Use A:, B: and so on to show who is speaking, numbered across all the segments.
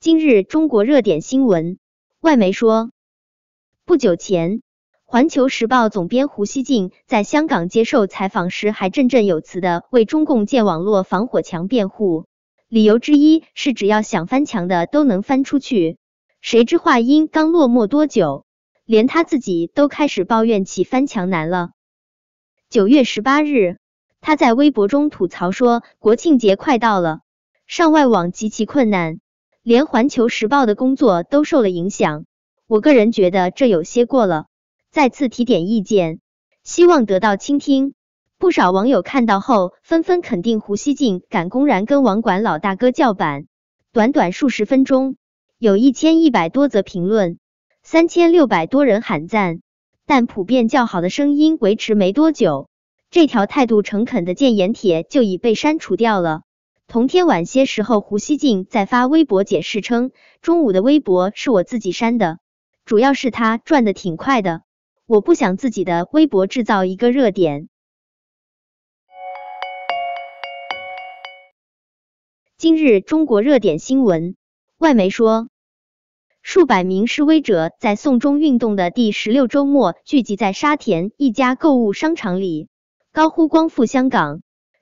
A: 今日中国热点新闻，外媒说，不久前，《环球时报》总编胡锡进在香港接受采访时，还振振有词的为中共建网络防火墙辩护，理由之一是只要想翻墙的都能翻出去。谁知话音刚落没多久，连他自己都开始抱怨起翻墙难了。九月十八日，他在微博中吐槽说，国庆节快到了，上外网极其困难。连《环球时报》的工作都受了影响，我个人觉得这有些过了。再次提点意见，希望得到倾听。不少网友看到后纷纷肯定胡锡进敢公然跟网管老大哥叫板。短短数十分钟，有一千一百多则评论，三千六百多人喊赞，但普遍较好的声音维持没多久，这条态度诚恳的建言帖就已被删除掉了。同天晚些时候，胡锡进在发微博解释称，中午的微博是我自己删的，主要是他转的挺快的，我不想自己的微博制造一个热点。今日中国热点新闻，外媒说，数百名示威者在送中运动的第十六周末聚集在沙田一家购物商场里，高呼“光复香港”。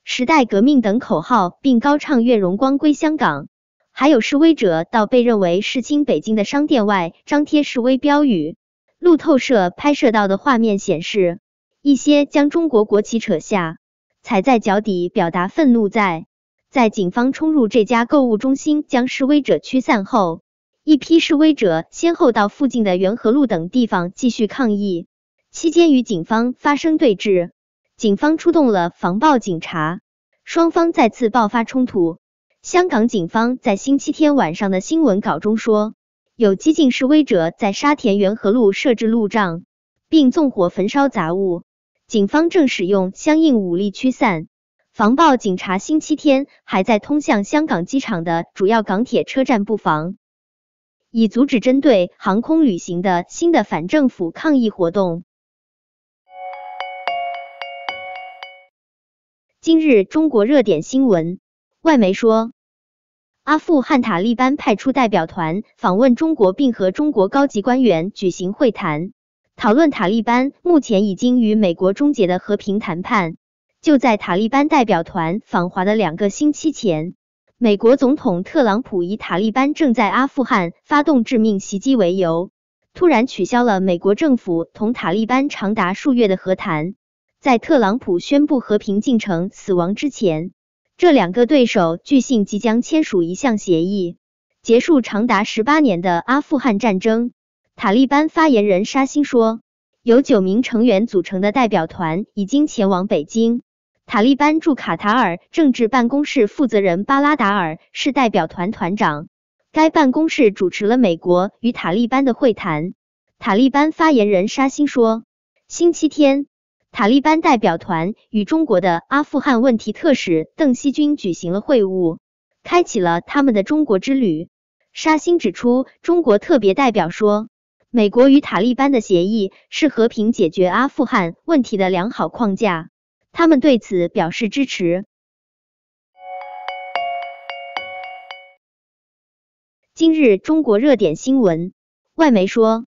A: 时代革命等口号，并高唱愿荣光归香港。还有示威者到被认为是亲北京的商店外张贴示威标语。路透社拍摄到的画面显示，一些将中国国旗扯下，踩在脚底表达愤怒。在在警方冲入这家购物中心将示威者驱散后，一批示威者先后到附近的元和路等地方继续抗议，期间与警方发生对峙。警方出动了防暴警察，双方再次爆发冲突。香港警方在星期天晚上的新闻稿中说，有激进示威者在沙田元和路设置路障，并纵火焚烧杂物，警方正使用相应武力驱散。防暴警察星期天还在通向香港机场的主要港铁车站布防，以阻止针对航空旅行的新的反政府抗议活动。今日中国热点新闻，外媒说，阿富汗塔利班派出代表团访问中国，并和中国高级官员举行会谈，讨论塔利班目前已经与美国终结的和平谈判。就在塔利班代表团访华的两个星期前，美国总统特朗普以塔利班正在阿富汗发动致命袭击为由，突然取消了美国政府同塔利班长达数月的和谈。在特朗普宣布和平进程死亡之前，这两个对手据信即将签署一项协议，结束长达十八年的阿富汗战争。塔利班发言人沙欣说，由九名成员组成的代表团已经前往北京。塔利班驻卡塔尔政治办公室负责人巴拉达尔是代表团团长。该办公室主持了美国与塔利班的会谈。塔利班发言人沙欣说，星期天。塔利班代表团与中国的阿富汗问题特使邓锡军举行了会晤，开启了他们的中国之旅。沙欣指出，中国特别代表说，美国与塔利班的协议是和平解决阿富汗问题的良好框架，他们对此表示支持。今日中国热点新闻，外媒说。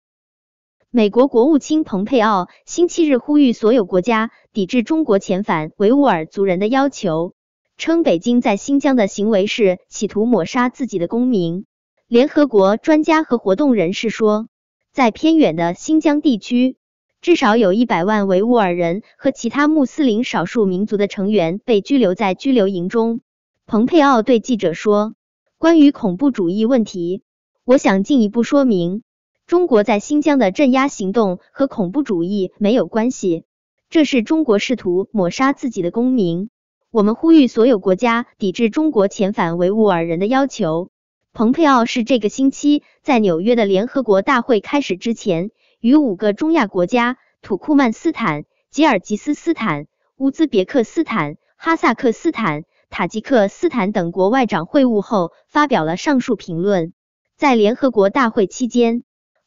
A: 美国国务卿蓬佩奥星期日呼吁所有国家抵制中国遣返维吾尔族人的要求，称北京在新疆的行为是企图抹杀自己的公民。联合国专家和活动人士说，在偏远的新疆地区，至少有一百万维吾尔人和其他穆斯林少数民族的成员被拘留在拘留营中。蓬佩奥对记者说：“关于恐怖主义问题，我想进一步说明。”中国在新疆的镇压行动和恐怖主义没有关系，这是中国试图抹杀自己的公民。我们呼吁所有国家抵制中国遣返维吾尔人的要求。蓬佩奥是这个星期在纽约的联合国大会开始之前，与五个中亚国家——土库曼斯坦、吉尔吉斯斯坦、乌兹别克斯坦、哈萨克斯坦、塔吉克斯坦等国外长会晤后，发表了上述评论。在联合国大会期间。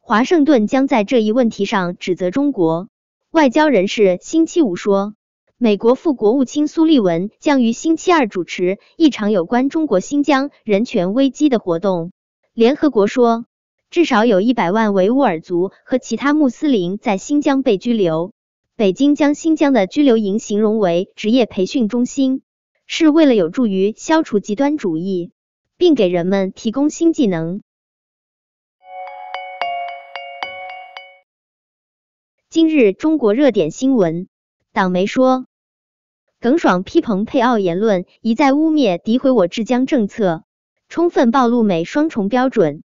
A: 华盛顿将在这一问题上指责中国。外交人士星期五说，美国副国务卿苏利文将于星期二主持一场有关中国新疆人权危机的活动。联合国说，至少有一百万维吾尔族和其他穆斯林在新疆被拘留。北京将新疆的拘留营形容为职业培训中心，是为了有助于消除极端主义，并给人们提供新技能。今日中国热点新闻，党媒说，耿爽批蓬佩奥言论一再污蔑诋毁我治疆政策，充分暴露美双重标准。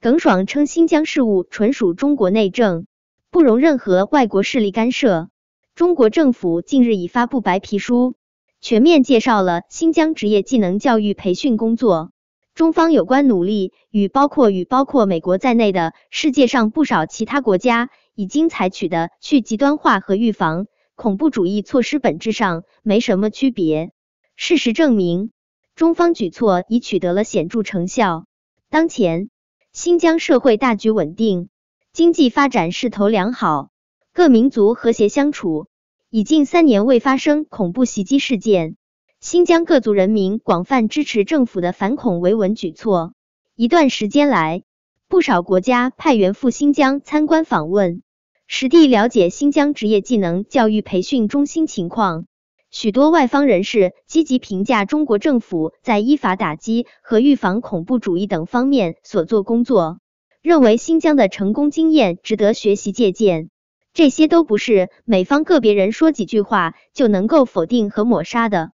A: 耿爽称新疆事务纯属中国内政，不容任何外国势力干涉。中国政府近日已发布白皮书，全面介绍了新疆职业技能教育培训工作。中方有关努力与包括与包括美国在内的世界上不少其他国家。已经采取的去极端化和预防恐怖主义措施本质上没什么区别。事实证明，中方举措已取得了显著成效。当前，新疆社会大局稳定，经济发展势头良好，各民族和谐相处，已近三年未发生恐怖袭击事件。新疆各族人民广泛支持政府的反恐维稳举措。一段时间来。不少国家派员赴新疆参观访问，实地了解新疆职业技能教育培训中心情况。许多外方人士积极评价中国政府在依法打击和预防恐怖主义等方面所做工作，认为新疆的成功经验值得学习借鉴。这些都不是美方个别人说几句话就能够否定和抹杀的。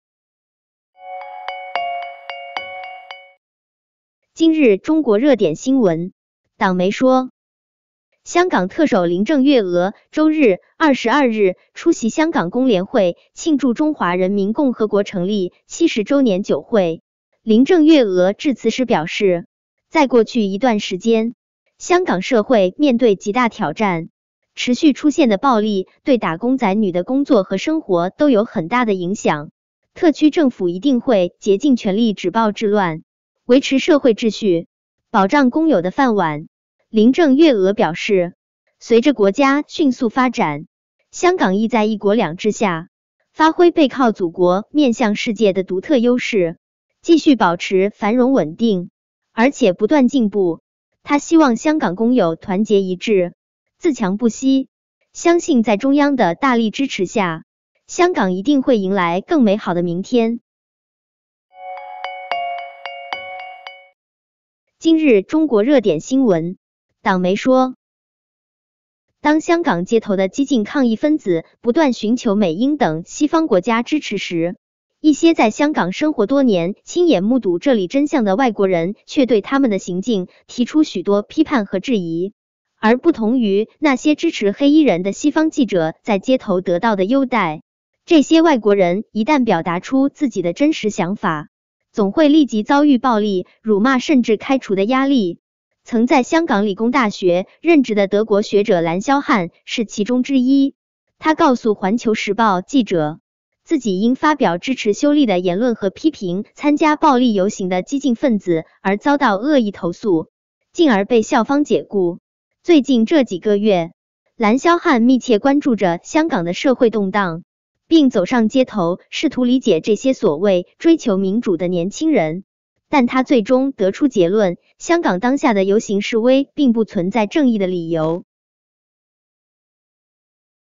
A: 今日中国热点新闻。党媒说，香港特首林郑月娥周日二十二日出席香港工联会庆祝中华人民共和国成立七十周年酒会。林郑月娥致辞时表示，在过去一段时间，香港社会面对极大挑战，持续出现的暴力对打工仔女的工作和生活都有很大的影响。特区政府一定会竭尽全力止暴制乱，维持社会秩序。保障工友的饭碗，林郑月娥表示，随着国家迅速发展，香港亦在一国两制下，发挥背靠祖国、面向世界的独特优势，继续保持繁荣稳定，而且不断进步。她希望香港工友团结一致，自强不息，相信在中央的大力支持下，香港一定会迎来更美好的明天。今日中国热点新闻，党媒说，当香港街头的激进抗议分子不断寻求美英等西方国家支持时，一些在香港生活多年、亲眼目睹这里真相的外国人，却对他们的行径提出许多批判和质疑。而不同于那些支持黑衣人的西方记者在街头得到的优待，这些外国人一旦表达出自己的真实想法。总会立即遭遇暴力辱骂甚至开除的压力。曾在香港理工大学任职的德国学者兰肖汉是其中之一。他告诉《环球时报》记者，自己因发表支持修例的言论和批评参加暴力游行的激进分子而遭到恶意投诉，进而被校方解雇。最近这几个月，兰肖汉密切关注着香港的社会动荡。并走上街头，试图理解这些所谓追求民主的年轻人，但他最终得出结论：香港当下的游行示威并不存在正义的理由。